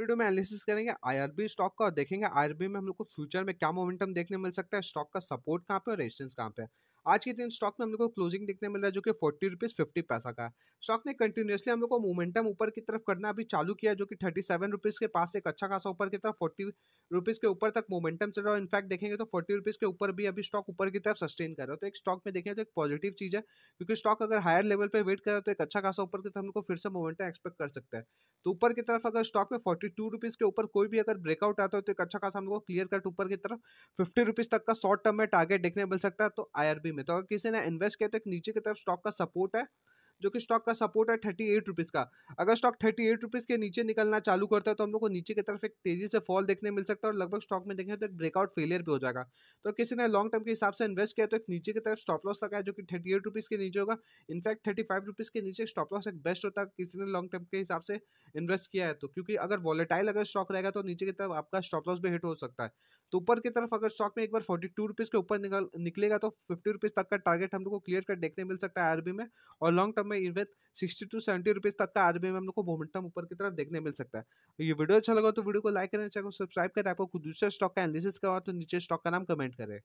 video में analysis करेंगे IRB stock का और देखेंगे आईआरबी में हम लोग को फ्यूचर में क्या मोमेंटम देखने मिल सकता है स्टॉक का सपोर्ट कहाँ पे और रेजिस्टेंस कहाँ पे है आज के दिन स्टॉक में हम लोग को क्लोजिंग देखने मिल रहा है जो कि फोर्टी रुपीज़ फिफ्टी पैसा का है स्टॉक ने कंटिन्यूसली हम लोग को मोमेंटम ऊपर की तरफ करना अभी चालू किया जो कि थर्टी सेवन रुपीज़ के पास एक अच्छा खासा ऊपर की तरफ फोर्टी रुपीज़ के ऊपर तक मोमेंटम चल रहा है इनफैक्ट देखेंगे तो फोर्टी रुपीज़ के ऊपर भी अभी स्टॉक ऊपर की तरफ सस्टेन कर रहा है तो एक स्टॉक में देखें तो एक पॉजिटिव चीज़ है क्योंकि स्टॉक अगर हायर लेवल पर वेट करे तो एक अच्छा खासा ऊपर की तरफ हम लोग को फिर से मोमेंटम एक्सपेक्ट कर सकते हैं तो ऊपर की तरफ अगर स्टॉक में फोर्टी टू रुपीज़ के ऊपर कोई भी अगर ब्रेकआउट आता है तो एक अच्छा खासा हम लोग क्लियर कट ऊपर की तरफ फिफ्टी रुपीज़ तक का शॉर्ट टर्म में टारगेट देखने मिल सकता है तो आई में तो अगर किसी ने इन्वेस्ट किया तो नीचे की तरफ स्टॉक का सपोर्ट है जो कि स्टॉक का सपोर्ट है थर्टी एट रुपीज़ का अगर स्टॉक थर्टी एट रुपीज़ के नीचे निकलना चालू करता है तो हम लोग को नीचे की तरफ एक तेज़ी से फॉल देखने मिल सकता है और लगभग स्टॉक में देखें तो एक ब्रेकआउट फेलियर भी हो जाएगा तो किसी ने लॉन्ग टर्म के हिसाब से इन्वेस्ट किया तो एक नीचे की तरफ स्टॉप लॉस है जो कि थर्टी एट रुपीज़ के नीचे होगा इनफैक्ट थर्टी फाइव रुपीज़ के नीचे स्टॉप लॉस एक बेस्ट होता है किसी ने लॉन्ग टर्म के हिसाब से इन्वेस्ट किया है तो क्योंकि अगर वॉलेटाइल अगर स्टॉक रहेगा तो नीचे की तरफ आपका स्टॉप लॉस भी हिट हो सकता है तो ऊपर की तरफ अगर स्टॉक में एक बार फोर्टी टू रुपीज़ के ऊपर निकल निकलेगा तो फिफ्टी रुपीज़ तक का टारगेट हम लोग को क्लियर कट देखने मिल सकता है आरबी में और लॉन्ग टर्म में even sixty to seventy rupees तक का आरबीआई में हम लोग को मोमेंटम ऊपर की तरफ देखने मिल सकता है ये वीडियो अच्छा लगा तो वीडियो को लाइक करें चैनल को सब्सक्राइब करें आपको दूसरे स्टॉक का एनालिसिस करवा तो नीचे स्टॉक का नाम कमेंट करें